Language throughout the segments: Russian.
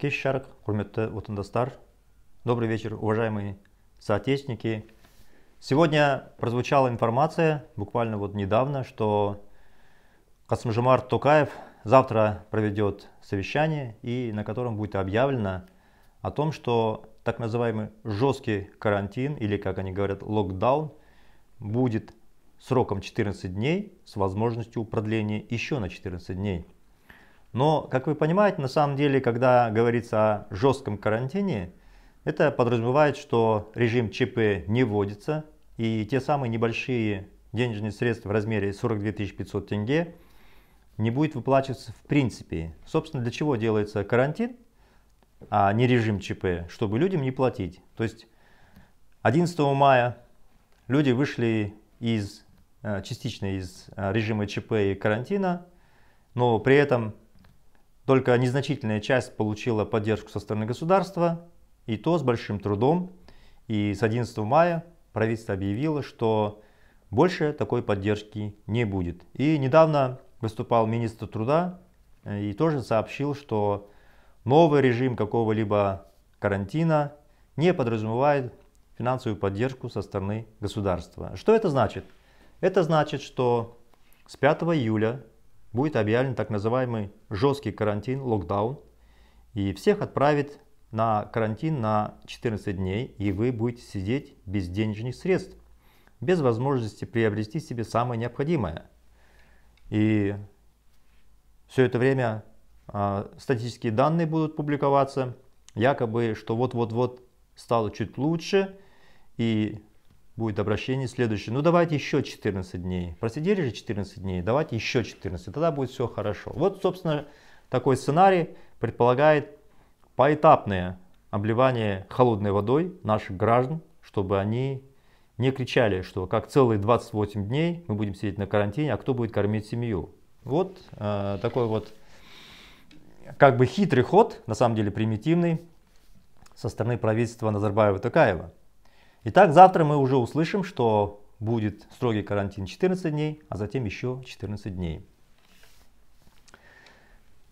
кеш жарық құрметті отандастар добрый вечер уважаемые соотечественники сегодня прозвучала информация буквально вот недавно что касымжимар токаев завтра проведет совещание и на котором будет объявлено о том что так называемый жесткий карантин или как они говорят локдаун будет сроком 14 дней с возможностью продления еще на 14 дней но, как вы понимаете, на самом деле, когда говорится о жестком карантине, это подразумевает, что режим ЧП не вводится, и те самые небольшие денежные средства в размере 42 500 тенге не будет выплачиваться в принципе. Собственно, для чего делается карантин, а не режим ЧП, чтобы людям не платить. То есть 11 мая люди вышли из, э, частично из э, режима ЧП и карантина, но при этом только незначительная часть получила поддержку со стороны государства, и то с большим трудом. И с 11 мая правительство объявило, что больше такой поддержки не будет. И недавно выступал министр труда э, и тоже сообщил, что новый режим какого-либо карантина не подразумевает финансовую поддержку со стороны государства. Что это значит? Это значит, что с 5 июля будет объявлен так называемый жесткий карантин, локдаун, и всех отправит на карантин на 14 дней, и вы будете сидеть без денежных средств, без возможности приобрести себе самое необходимое. И все это время э, а, статистические данные будут публиковаться, якобы, что вот-вот-вот стало чуть лучше, и будет обращение следующее. Ну давайте еще 14 дней. Просидели же 14 дней, давайте еще 14, тогда будет все хорошо. Вот, собственно, такой сценарий предполагает поэтапное обливание холодной водой наших граждан, чтобы они не кричали, что как целые 28 дней мы будем сидеть на карантине, а кто будет кормить семью. Вот э, такой вот как бы хитрый ход, на самом деле примитивный, со стороны правительства Назарбаева-Такаева. Итак, завтра мы уже услышим, что будет строгий карантин 14 дней, а затем еще 14 дней.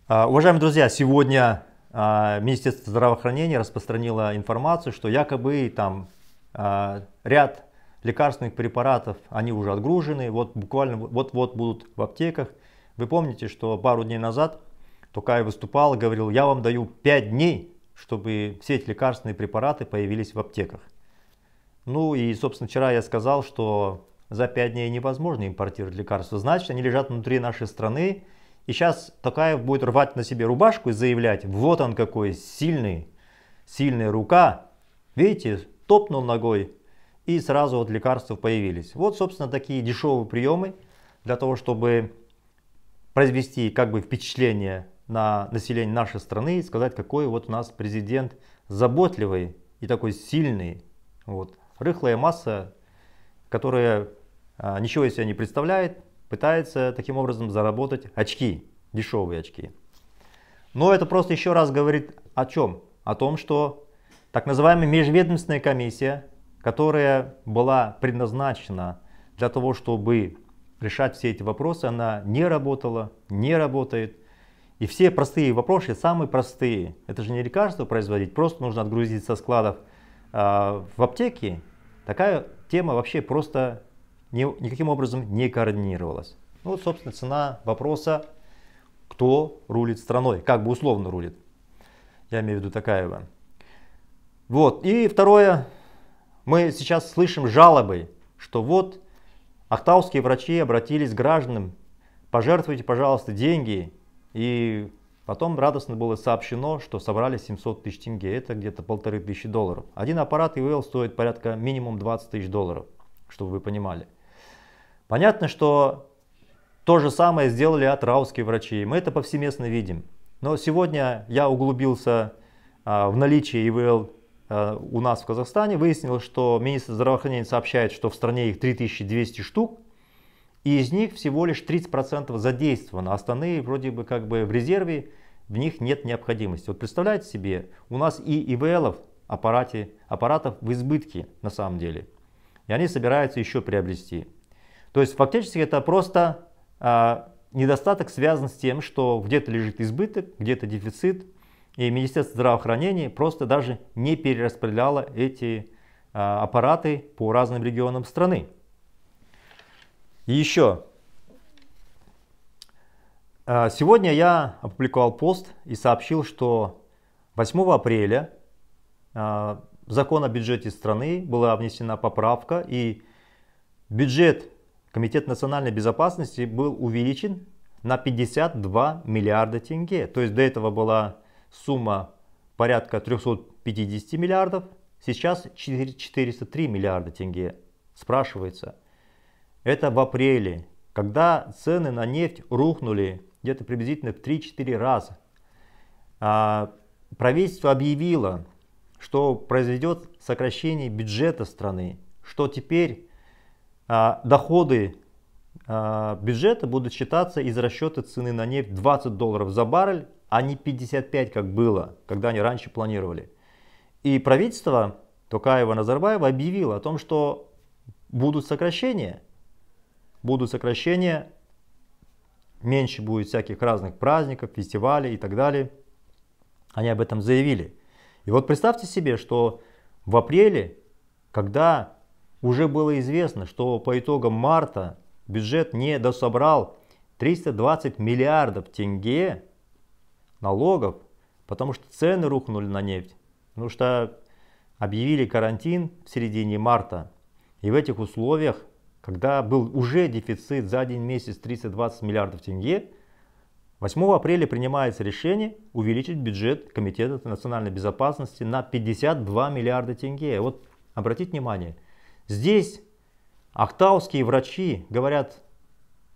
А, уважаемые друзья, сегодня а, Министерство здравоохранения распространило информацию, что якобы там а, ряд лекарственных препаратов, они уже отгружены, вот буквально вот-вот будут в аптеках. Вы помните, что пару дней назад Тукай выступал и говорил, я вам даю 5 дней, чтобы все эти лекарственные препараты появились в аптеках. Ну и, собственно, вчера я сказал, что за 5 дней невозможно импортировать лекарства. Значит, они лежат внутри нашей страны. И сейчас Токаев будет рвать на себе рубашку и заявлять, вот он какой сильный, сильная рука. Видите, топнул ногой, и сразу вот лекарства появились. Вот, собственно, такие дешевые приемы для того, чтобы произвести как бы впечатление на население нашей страны и сказать, какой вот у нас президент заботливый и такой сильный. Вот. Рыхлая масса, которая а, ничего из себя не представляет, пытается таким образом заработать очки, дешевые очки. Но это просто еще раз говорит о чем? О том, что так называемая межведомственная комиссия, которая была предназначена для того, чтобы решать все эти вопросы, она не работала, не работает. И все простые вопросы, самые простые, это же не лекарство производить, просто нужно отгрузить со складов а, в аптеке такая тема вообще просто ни, никаким образом не координировалась. Ну вот, собственно, цена вопроса, кто рулит страной, как бы условно рулит. Я имею в виду Такаева. Вот, и второе, мы сейчас слышим жалобы, что вот ахтауские врачи обратились к гражданам, пожертвуйте, пожалуйста, деньги и Потом радостно было сообщено, что собрали 700 тысяч тенге, это где-то полторы тысячи долларов. Один аппарат ИВЛ стоит порядка минимум 20 тысяч долларов, чтобы вы понимали. Понятно, что то же самое сделали атрауские врачи, мы это повсеместно видим. Но сегодня я углубился а, в наличие ИВЛ а, у нас в Казахстане, выяснил, что министр здравоохранения сообщает, что в стране их 3200 штук, и из них всего лишь 30% задействовано, а остальные вроде бы как бы в резерве, в них нет необходимости. Вот представляете себе, у нас и ИВЛов, аппарате, аппаратов в избытке на самом деле. И они собираются еще приобрести. То есть фактически это просто а, недостаток связан с тем, что где-то лежит избыток, где-то дефицит, и Министерство здравоохранения просто даже не перераспределяло эти а, аппараты по разным регионам страны. И еще. А, сегодня я опубликовал пост и сообщил, что 8 апреля в а, закон о бюджете страны была внесена поправка, и бюджет Комитета национальной безопасности был увеличен на 52 миллиарда тенге. То есть до этого была сумма порядка 350 миллиардов, сейчас 403 миллиарда тенге. Спрашивается, это в апреле, когда цены на нефть рухнули где-то приблизительно в 3-4 раза. А, правительство объявило, что произойдет сокращение бюджета страны, что теперь а, доходы а, бюджета будут считаться из расчета цены на нефть 20 долларов за баррель, а не 55, как было, когда они раньше планировали. И правительство Токаева-Назарбаева объявило о том, что будут сокращения, будут сокращения, меньше будет всяких разных праздников, фестивалей и так далее. Они об этом заявили. И вот представьте себе, что в апреле, когда уже было известно, что по итогам марта бюджет не дособрал 320 миллиардов тенге налогов, потому что цены рухнули на нефть, потому что объявили карантин в середине марта. И в этих условиях когда был уже дефицит за один месяц 320 миллиардов тенге, 8 апреля принимается решение увеличить бюджет Комитета национальной безопасности на 52 миллиарда тенге. Вот обратите внимание, здесь ахтауские врачи говорят,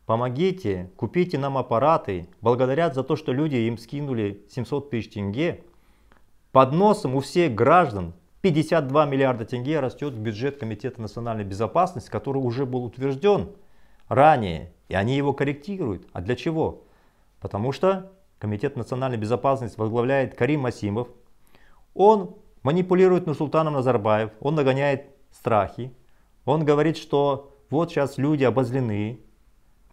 помогите, купите нам аппараты, благодарят за то, что люди им скинули 700 тысяч тенге. Под носом у всех граждан 52 миллиарда тенге растет в бюджет Комитета национальной безопасности, который уже был утвержден ранее, и они его корректируют. А для чего? Потому что Комитет национальной безопасности возглавляет Карим Масимов. Он манипулирует Нурсултаном Назарбаев, он нагоняет страхи. Он говорит, что вот сейчас люди обозлены,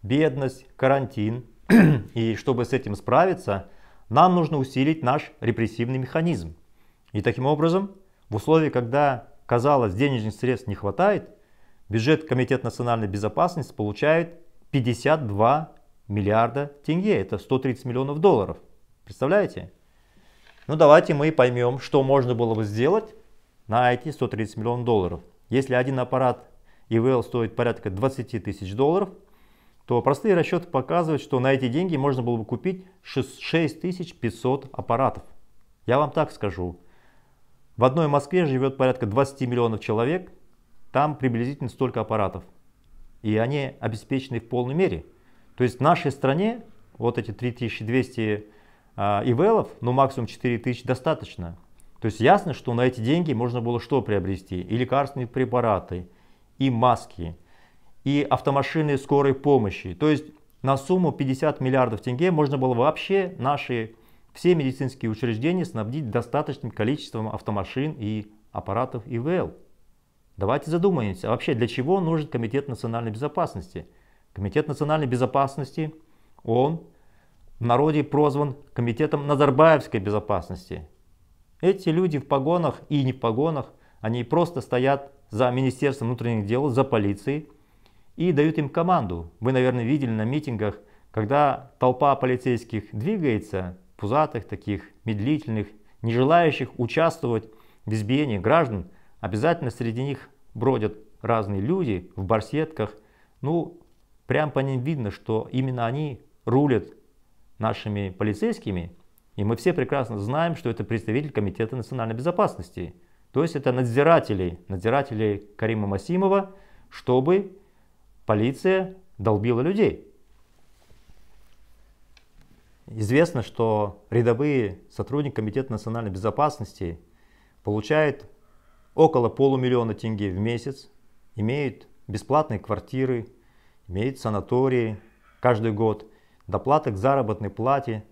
бедность, карантин. И чтобы с этим справиться, нам нужно усилить наш репрессивный механизм. И таким образом в условии, когда, казалось, денежных средств не хватает, бюджет Комитет национальной безопасности получает 52 миллиарда тенге. Это 130 миллионов долларов. Представляете? Ну давайте мы поймем, что можно было бы сделать на эти 130 миллионов долларов. Если один аппарат ИВЛ стоит порядка 20 тысяч долларов, то простые расчеты показывают, что на эти деньги можно было бы купить 6500 аппаратов. Я вам так скажу, в одной Москве живет порядка 20 миллионов человек, там приблизительно столько аппаратов. И они обеспечены в полной мере. То есть в нашей стране вот эти 3200 а, ИВЛов, ивелов, ну максимум 4000 достаточно. То есть ясно, что на эти деньги можно было что приобрести? И лекарственные препараты, и маски, и автомашины скорой помощи. То есть на сумму 50 миллиардов тенге можно было вообще наши все медицинские учреждения снабдить достаточным количеством автомашин и аппаратов ИВЛ. Давайте задумаемся, вообще для чего нужен Комитет национальной безопасности? Комитет национальной безопасности, он в народе прозван Комитетом Назарбаевской безопасности. Эти люди в погонах и не в погонах, они просто стоят за Министерством внутренних дел, за полицией и дают им команду. Вы, наверное, видели на митингах, когда толпа полицейских двигается, пузатых, таких медлительных, не желающих участвовать в избиении граждан, обязательно среди них бродят разные люди в барсетках. Ну, прям по ним видно, что именно они рулят нашими полицейскими. И мы все прекрасно знаем, что это представитель Комитета национальной безопасности. То есть это надзиратели, надзиратели Карима Масимова, чтобы полиция долбила людей. Известно, что рядовые сотрудники Комитета национальной безопасности получают около полумиллиона тенге в месяц, имеют бесплатные квартиры, имеют санатории каждый год, доплаты к заработной плате,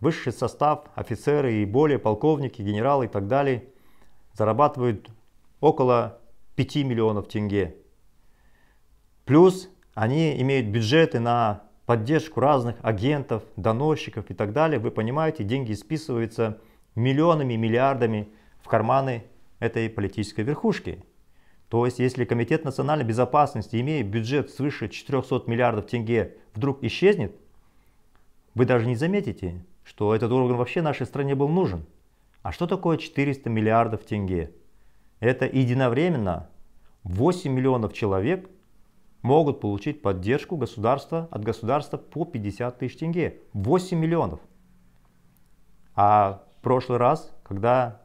высший состав, офицеры и более полковники, генералы и так далее зарабатывают около 5 миллионов тенге. Плюс они имеют бюджеты на поддержку разных агентов, доносчиков и так далее, вы понимаете, деньги списываются миллионами, миллиардами в карманы этой политической верхушки. То есть, если Комитет национальной безопасности, имея бюджет свыше 400 миллиардов тенге, вдруг исчезнет, вы даже не заметите, что этот орган вообще нашей стране был нужен. А что такое 400 миллиардов тенге? Это единовременно 8 миллионов человек могут получить поддержку государства, от государства по 50 тысяч тенге, 8 миллионов. А в прошлый раз, когда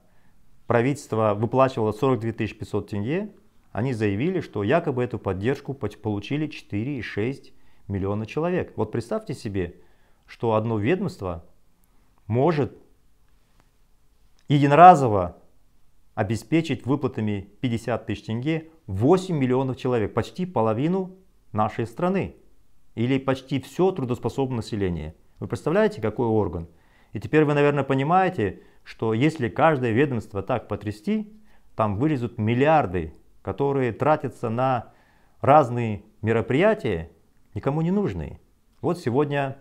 правительство выплачивало 42 500 тенге, они заявили, что якобы эту поддержку получили 4,6 миллиона человек. Вот представьте себе, что одно ведомство может единоразово обеспечить выплатами 50 тысяч тенге 8 миллионов человек, почти половину нашей страны. Или почти все трудоспособное население. Вы представляете, какой орган? И теперь вы, наверное, понимаете, что если каждое ведомство так потрясти, там вылезут миллиарды, которые тратятся на разные мероприятия, никому не нужные. Вот сегодня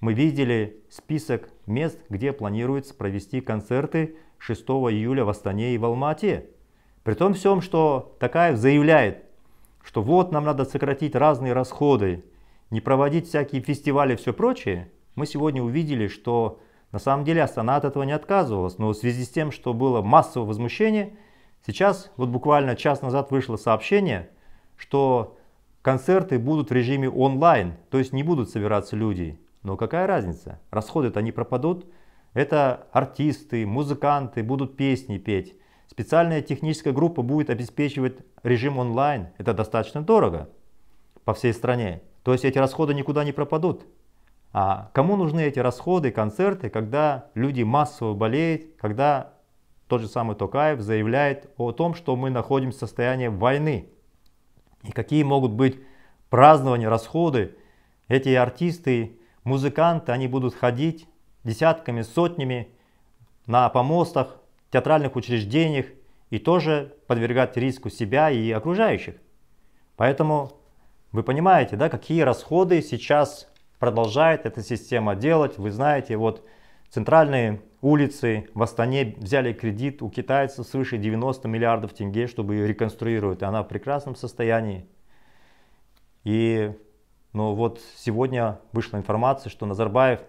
мы видели список мест, где планируется провести концерты 6 июля в Астане и в Алмате. При том всем, что Такаев заявляет, что вот нам надо сократить разные расходы, не проводить всякие фестивали и все прочее, мы сегодня увидели, что на самом деле Астана от этого не отказывалась, но в связи с тем, что было массовое возмущение, сейчас, вот буквально час назад вышло сообщение, что концерты будут в режиме онлайн, то есть не будут собираться люди. Но какая разница? Расходы-то они пропадут. Это артисты, музыканты будут песни петь. Специальная техническая группа будет обеспечивать режим онлайн. Это достаточно дорого по всей стране. То есть эти расходы никуда не пропадут. А кому нужны эти расходы, концерты, когда люди массово болеют, когда тот же самый Токаев заявляет о том, что мы находимся в состоянии войны. И какие могут быть празднования, расходы. Эти артисты, музыканты, они будут ходить десятками, сотнями на помостах, театральных учреждениях и тоже подвергать риску себя и окружающих. Поэтому вы понимаете, да, какие расходы сейчас продолжает эта система делать. Вы знаете, вот центральные улицы в Астане взяли кредит у китайцев свыше 90 миллиардов тенге, чтобы ее реконструировать. Она в прекрасном состоянии. И ну вот сегодня вышла информация, что Назарбаев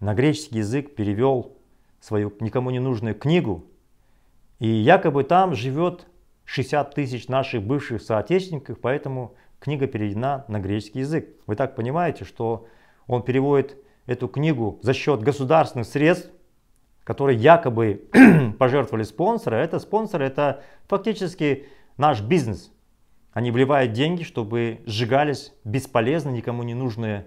на греческий язык перевел свою никому не нужную книгу и якобы там живет 60 тысяч наших бывших соотечественников, поэтому книга переведена на греческий язык. Вы так понимаете, что он переводит эту книгу за счет государственных средств, которые якобы пожертвовали спонсоры. Это спонсоры, это фактически наш бизнес. Они вливают деньги, чтобы сжигались бесполезно, никому не нужные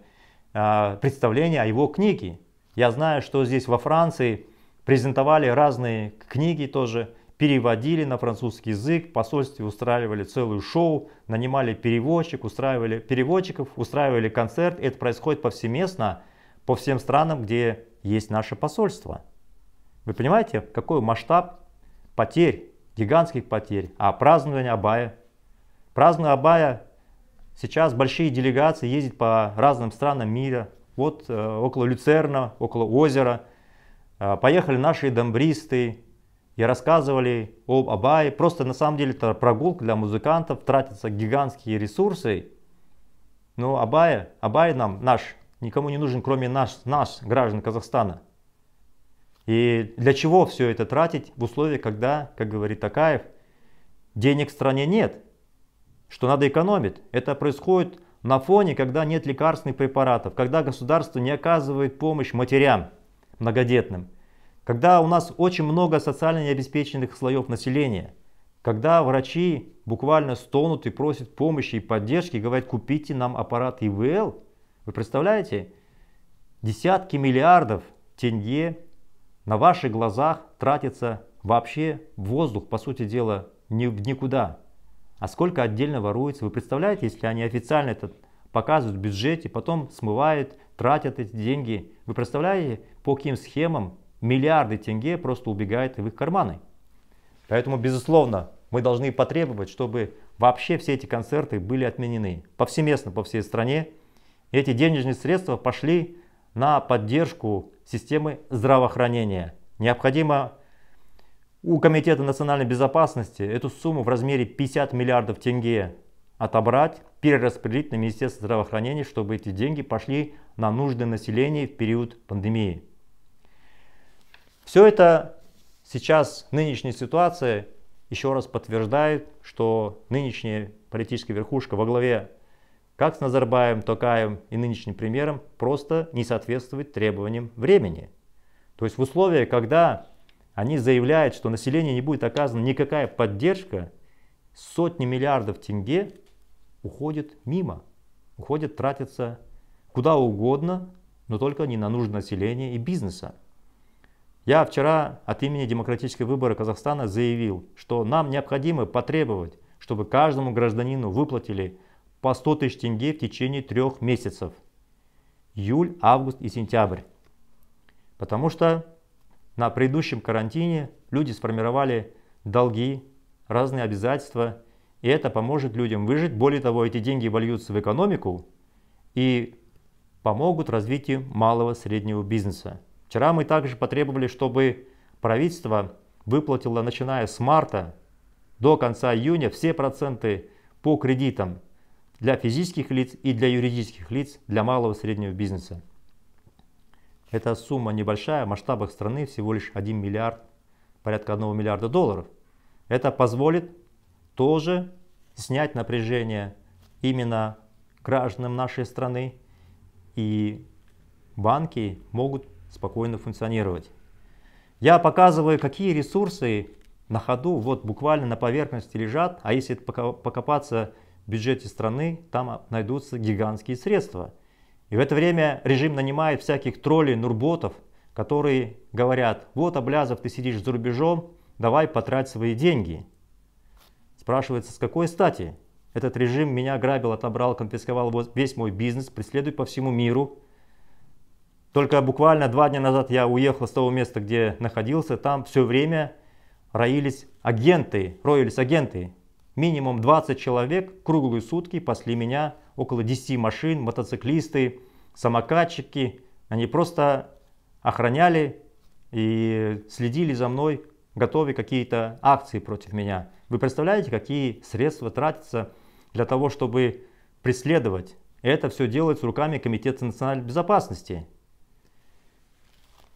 э, представления о его книге. Я знаю, что здесь во Франции презентовали разные книги тоже – переводили на французский язык, в посольстве устраивали целую шоу, нанимали переводчик, устраивали переводчиков, устраивали концерт. Это происходит повсеместно по всем странам, где есть наше посольство. Вы понимаете, какой масштаб потерь, гигантских потерь, а празднование Абая. Празднование Абая сейчас большие делегации ездят по разным странам мира. Вот э, около Люцерна, около озера. Э, поехали наши домбристы, и рассказывали об Абае. Просто на самом деле это прогулка для музыкантов, тратятся гигантские ресурсы. Но Абая, Абай нам, наш, никому не нужен, кроме нас, нас, граждан Казахстана. И для чего все это тратить в условиях, когда, как говорит Такаев, денег в стране нет, что надо экономить. Это происходит на фоне, когда нет лекарственных препаратов, когда государство не оказывает помощь матерям многодетным – когда у нас очень много социально необеспеченных слоев населения, когда врачи буквально стонут и просят помощи и поддержки, говорят, купите нам аппарат ИВЛ. Вы представляете, десятки миллиардов тенге на ваших глазах тратится вообще в воздух, по сути дела, ни, никуда. А сколько отдельно воруется, вы представляете, если они официально это показывают в бюджете, потом смывают, тратят эти деньги. Вы представляете, по каким схемам миллиарды тенге просто убегают в их карманы. Поэтому, безусловно, мы должны потребовать, чтобы вообще все эти концерты были отменены повсеместно по всей стране. Эти денежные средства пошли на поддержку системы здравоохранения. Необходимо у Комитета национальной безопасности эту сумму в размере 50 миллиардов тенге отобрать, перераспределить на Министерство здравоохранения, чтобы эти деньги пошли на нужды населения в период пандемии. Все это сейчас нынешняя ситуация еще раз подтверждает, что нынешняя политическая верхушка во главе как с Назарбаем, Токаем и нынешним премьером просто не соответствует требованиям времени. То есть в условиях, когда они заявляют, что населению не будет оказана никакая поддержка, сотни миллиардов тенге уходят мимо, уходят, тратятся куда угодно, но только не на нужды населения и бизнеса. Я вчера от имени демократической выборы Казахстана заявил, что нам необходимо потребовать, чтобы каждому гражданину выплатили по 100 тысяч тенге в течение трех месяцев. Июль, август и сентябрь. Потому что на предыдущем карантине люди сформировали долги, разные обязательства, и это поможет людям выжить. Более того, эти деньги вольются в экономику и помогут развитию малого среднего бизнеса. Вчера мы также потребовали, чтобы правительство выплатило, начиная с марта до конца июня, все проценты по кредитам для физических лиц и для юридических лиц, для малого и среднего бизнеса. Эта сумма небольшая, в масштабах страны всего лишь 1 миллиард, порядка 1 миллиарда долларов. Это позволит тоже снять напряжение именно гражданам нашей страны, и банки могут спокойно функционировать. Я показываю, какие ресурсы на ходу, вот буквально на поверхности лежат, а если покопаться в бюджете страны, там а, найдутся гигантские средства. И в это время режим нанимает всяких троллей, нурботов, которые говорят, вот, Облязов, ты сидишь за рубежом, давай потрать свои деньги. Спрашивается, с какой стати? Этот режим меня грабил, отобрал, конфисковал весь мой бизнес, преследует по всему миру, только буквально два дня назад я уехал с того места, где находился. Там все время роились агенты, роились агенты. Минимум 20 человек круглые сутки пасли меня. Около 10 машин, мотоциклисты, самокатчики. Они просто охраняли и следили за мной, готовя какие-то акции против меня. Вы представляете, какие средства тратятся для того, чтобы преследовать? Это все делается руками Комитета национальной безопасности.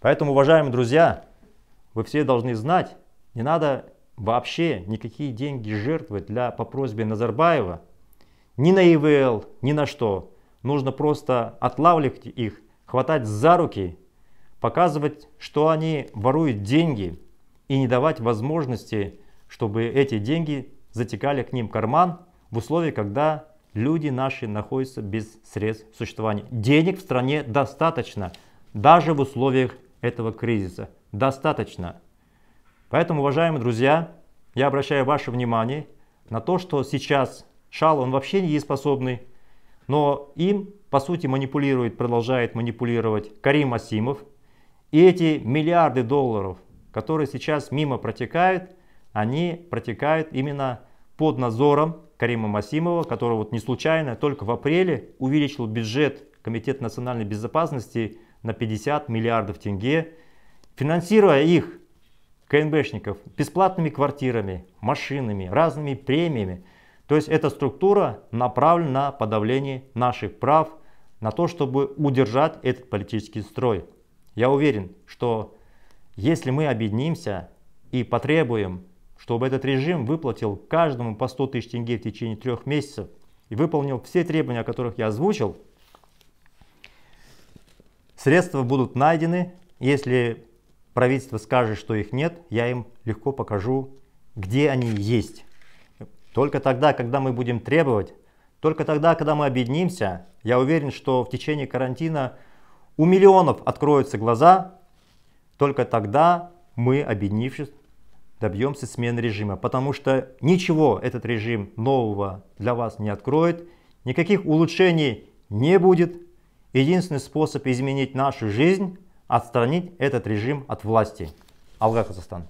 Поэтому, уважаемые друзья, вы все должны знать, не надо вообще никакие деньги жертвовать для, по просьбе Назарбаева, ни на ИВЛ, ни на что. Нужно просто отлавливать их, хватать за руки, показывать, что они воруют деньги и не давать возможности, чтобы эти деньги затекали к ним в карман в условии, когда люди наши находятся без средств существования. Денег в стране достаточно, даже в условиях этого кризиса. Достаточно. Поэтому, уважаемые друзья, я обращаю ваше внимание на то, что сейчас шал, он вообще не способный, но им, по сути, манипулирует, продолжает манипулировать Карим Асимов. И эти миллиарды долларов, которые сейчас мимо протекают, они протекают именно под надзором Карима Масимова, который вот не случайно только в апреле увеличил бюджет Комитета национальной безопасности на 50 миллиардов тенге, финансируя их, КНБшников, бесплатными квартирами, машинами, разными премиями. То есть эта структура направлена на подавление наших прав, на то, чтобы удержать этот политический строй. Я уверен, что если мы объединимся и потребуем, чтобы этот режим выплатил каждому по 100 тысяч тенге в течение трех месяцев и выполнил все требования, о которых я озвучил, Средства будут найдены. Если правительство скажет, что их нет, я им легко покажу, где они есть. Только тогда, когда мы будем требовать, только тогда, когда мы объединимся, я уверен, что в течение карантина у миллионов откроются глаза, только тогда мы, объединившись, добьемся смены режима, потому что ничего этот режим нового для вас не откроет, никаких улучшений не будет, Единственный способ изменить нашу жизнь – отстранить этот режим от власти. Алга, Казахстан.